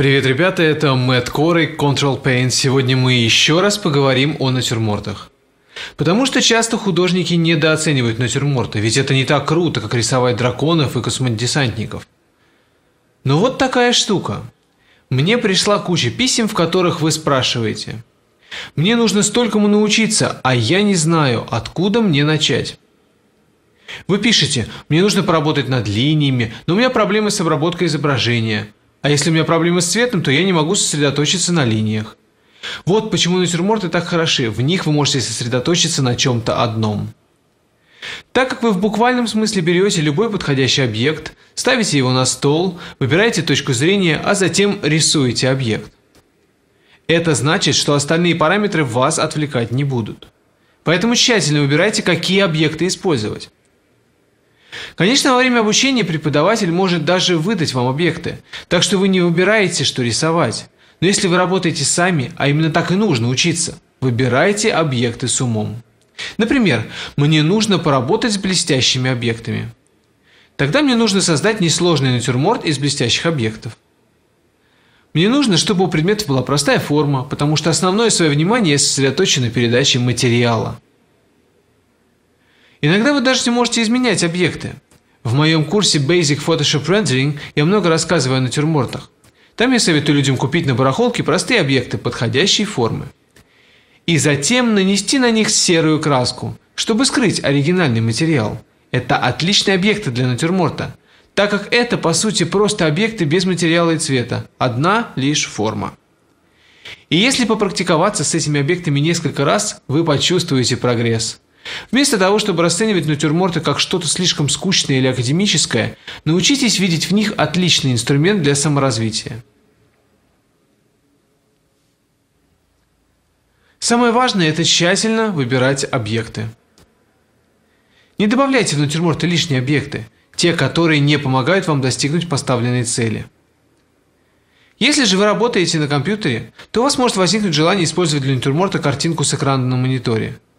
Привет, ребята, это Мэтт Корой, Control Paint. Сегодня мы еще раз поговорим о натюрмортах. Потому что часто художники недооценивают натюрморты, ведь это не так круто, как рисовать драконов и космодесантников. Но вот такая штука. Мне пришла куча писем, в которых вы спрашиваете. Мне нужно столькому научиться, а я не знаю, откуда мне начать. Вы пишете, мне нужно поработать над линиями, но у меня проблемы с обработкой изображения – а если у меня проблемы с цветом, то я не могу сосредоточиться на линиях. Вот почему натюрморты так хороши, в них вы можете сосредоточиться на чем-то одном. Так как вы в буквальном смысле берете любой подходящий объект, ставите его на стол, выбираете точку зрения, а затем рисуете объект. Это значит, что остальные параметры вас отвлекать не будут. Поэтому тщательно выбирайте, какие объекты использовать. Конечно, во время обучения преподаватель может даже выдать вам объекты, так что вы не выбираете, что рисовать. Но если вы работаете сами, а именно так и нужно учиться, выбирайте объекты с умом. Например, мне нужно поработать с блестящими объектами. Тогда мне нужно создать несложный натюрморт из блестящих объектов. Мне нужно, чтобы у предметов была простая форма, потому что основное свое внимание сосредоточено на передаче материала. Иногда вы даже не можете изменять объекты. В моем курсе Basic Photoshop Rendering я много рассказываю о натюрмортах. Там я советую людям купить на барахолке простые объекты подходящей формы. И затем нанести на них серую краску, чтобы скрыть оригинальный материал. Это отличные объекты для натюрморта, так как это по сути просто объекты без материала и цвета, одна лишь форма. И если попрактиковаться с этими объектами несколько раз, вы почувствуете прогресс. Вместо того, чтобы расценивать натюрморты как что-то слишком скучное или академическое, научитесь видеть в них отличный инструмент для саморазвития. Самое важное – это тщательно выбирать объекты. Не добавляйте в натюрморты лишние объекты, те, которые не помогают вам достигнуть поставленной цели. Если же вы работаете на компьютере, то у вас может возникнуть желание использовать для натюрморта картинку с экрана на мониторе –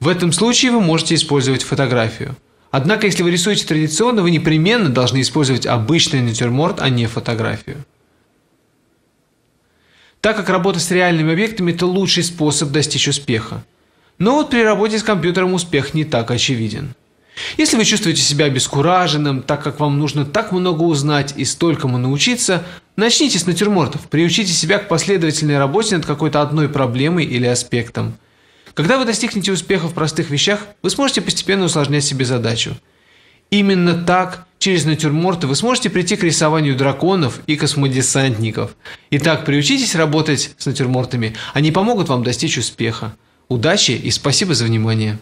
в этом случае вы можете использовать фотографию. Однако, если вы рисуете традиционно, вы непременно должны использовать обычный натюрморт, а не фотографию. Так как работа с реальными объектами – это лучший способ достичь успеха. Но вот при работе с компьютером успех не так очевиден. Если вы чувствуете себя обескураженным, так как вам нужно так много узнать и столькому научиться, начните с натюрмортов, приучите себя к последовательной работе над какой-то одной проблемой или аспектом – когда вы достигнете успеха в простых вещах, вы сможете постепенно усложнять себе задачу. Именно так, через натюрморты, вы сможете прийти к рисованию драконов и космодесантников. Итак, приучитесь работать с натюрмортами, они помогут вам достичь успеха. Удачи и спасибо за внимание.